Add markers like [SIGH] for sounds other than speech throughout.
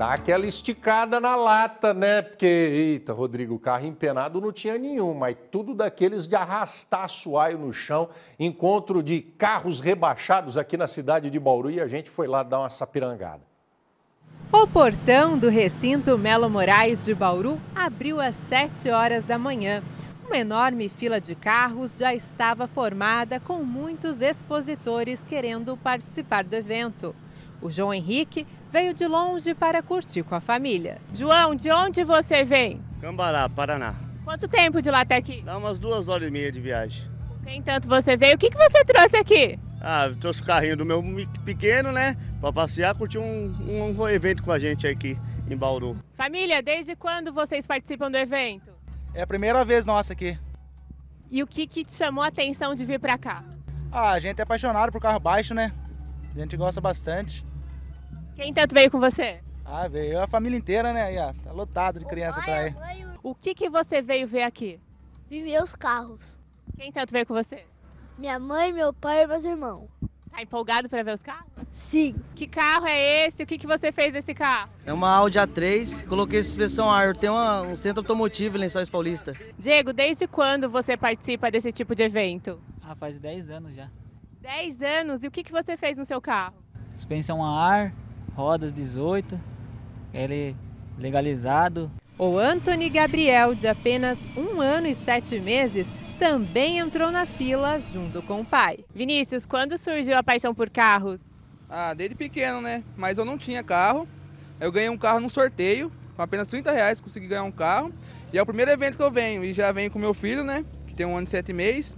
Dá aquela esticada na lata, né? Porque, eita, Rodrigo, carro empenado não tinha nenhum, mas tudo daqueles de arrastar suaio no chão. Encontro de carros rebaixados aqui na cidade de Bauru e a gente foi lá dar uma sapirangada. O portão do recinto Melo Moraes de Bauru abriu às 7 horas da manhã. Uma enorme fila de carros já estava formada com muitos expositores querendo participar do evento. O João Henrique veio de longe para curtir com a família. João, de onde você vem? Cambará, Paraná. Quanto tempo de lá até aqui? Dá umas duas horas e meia de viagem. Entanto, você veio. O que, que você trouxe aqui? Ah, trouxe o carrinho do meu pequeno, né? Para passear, curtir um, um, um evento com a gente aqui em Bauru. Família, desde quando vocês participam do evento? É a primeira vez nossa aqui. E o que, que te chamou a atenção de vir para cá? Ah, a gente é apaixonado por carro baixo, né? A gente gosta bastante. Quem tanto veio com você? Ah, veio a família inteira, né? Aí, ó, tá lotado de criança pra aí. O que, que você veio ver aqui? Viver os carros. Quem tanto veio com você? Minha mãe, meu pai e meus irmãos. Tá empolgado para ver os carros? Sim. Que carro é esse? O que, que você fez nesse carro? É uma Audi A3, coloquei suspensão ar. Tem uma, um centro automotivo em Lençóis Paulista. Diego, desde quando você participa desse tipo de evento? Ah, faz 10 anos já. 10 anos? E o que, que você fez no seu carro? Suspensão a ar, rodas 18, ele legalizado. O Anthony Gabriel, de apenas um ano e sete meses, também entrou na fila junto com o pai. Vinícius, quando surgiu a paixão por carros? Ah, desde pequeno, né? Mas eu não tinha carro. Eu ganhei um carro num sorteio, com apenas 30 reais consegui ganhar um carro. E é o primeiro evento que eu venho, e já venho com meu filho, né? Que tem um ano e sete meses.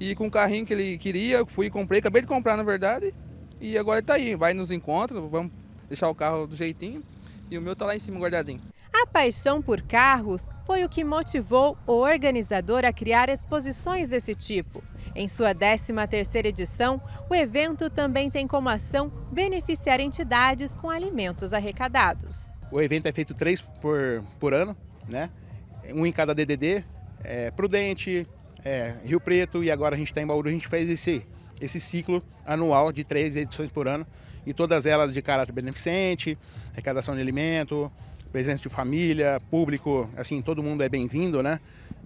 E com o carrinho que ele queria, eu fui e comprei, acabei de comprar, na verdade. E agora ele tá aí, vai nos encontros, vamos deixar o carro do jeitinho e o meu tá lá em cima guardadinho. A paixão por carros foi o que motivou o organizador a criar exposições desse tipo. Em sua 13ª edição, o evento também tem como ação beneficiar entidades com alimentos arrecadados. O evento é feito três por, por ano, né? um em cada DDD, é, Prudente, é, Rio Preto e agora a gente está em Bauru, a gente fez esse esse ciclo anual de três edições por ano, e todas elas de caráter beneficente, arrecadação de alimento, presença de família, público, assim, todo mundo é bem-vindo, né?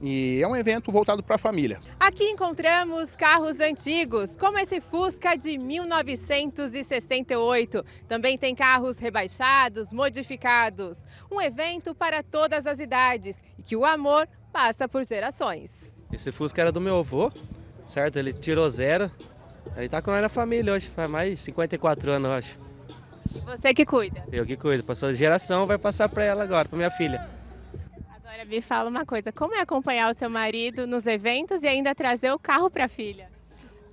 E é um evento voltado para a família. Aqui encontramos carros antigos, como esse Fusca de 1968. Também tem carros rebaixados, modificados. Um evento para todas as idades e que o amor passa por gerações. Esse Fusca era do meu avô, certo? Ele tirou zero, ele tá com a na família hoje, faz mais de 54 anos, eu acho. Você que cuida? Eu que cuido. Passou a geração, vai passar para ela agora, para minha filha. Agora me fala uma coisa, como é acompanhar o seu marido nos eventos e ainda trazer o carro para a filha?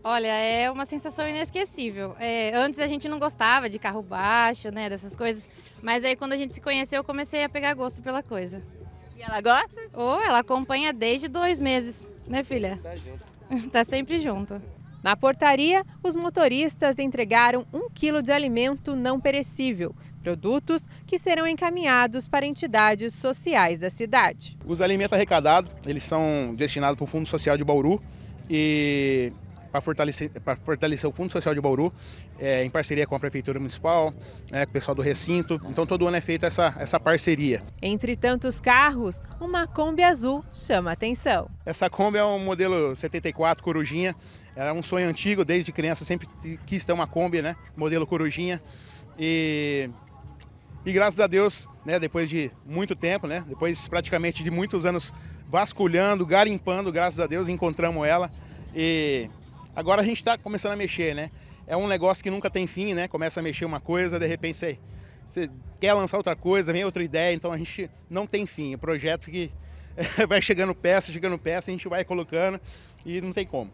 Olha, é uma sensação inesquecível. É, antes a gente não gostava de carro baixo, né, dessas coisas, mas aí quando a gente se conheceu eu comecei a pegar gosto pela coisa. E ela gosta? Ou oh, ela acompanha desde dois meses, né, filha? Tá junto. tá sempre junto. Na portaria, os motoristas entregaram um quilo de alimento não perecível, produtos que serão encaminhados para entidades sociais da cidade. Os alimentos arrecadados, eles são destinados para o Fundo Social de Bauru e para fortalecer, fortalecer o Fundo Social de Bauru, é, em parceria com a Prefeitura Municipal, né, com o pessoal do recinto. Então todo ano é feita essa, essa parceria. Entre tantos carros, uma Kombi azul chama atenção. Essa Kombi é um modelo 74 Corujinha. Era é um sonho antigo, desde criança sempre quis ter uma Kombi, né? Modelo Corujinha. E e graças a Deus, né, depois de muito tempo, né, depois praticamente de muitos anos vasculhando, garimpando, graças a Deus encontramos ela e Agora a gente está começando a mexer, né? É um negócio que nunca tem fim, né? Começa a mexer uma coisa, de repente você, quer lançar outra coisa, vem outra ideia, então a gente não tem fim. O projeto que [LAUGHS] vai chegando peça, chegando peça, a gente vai colocando e não tem como.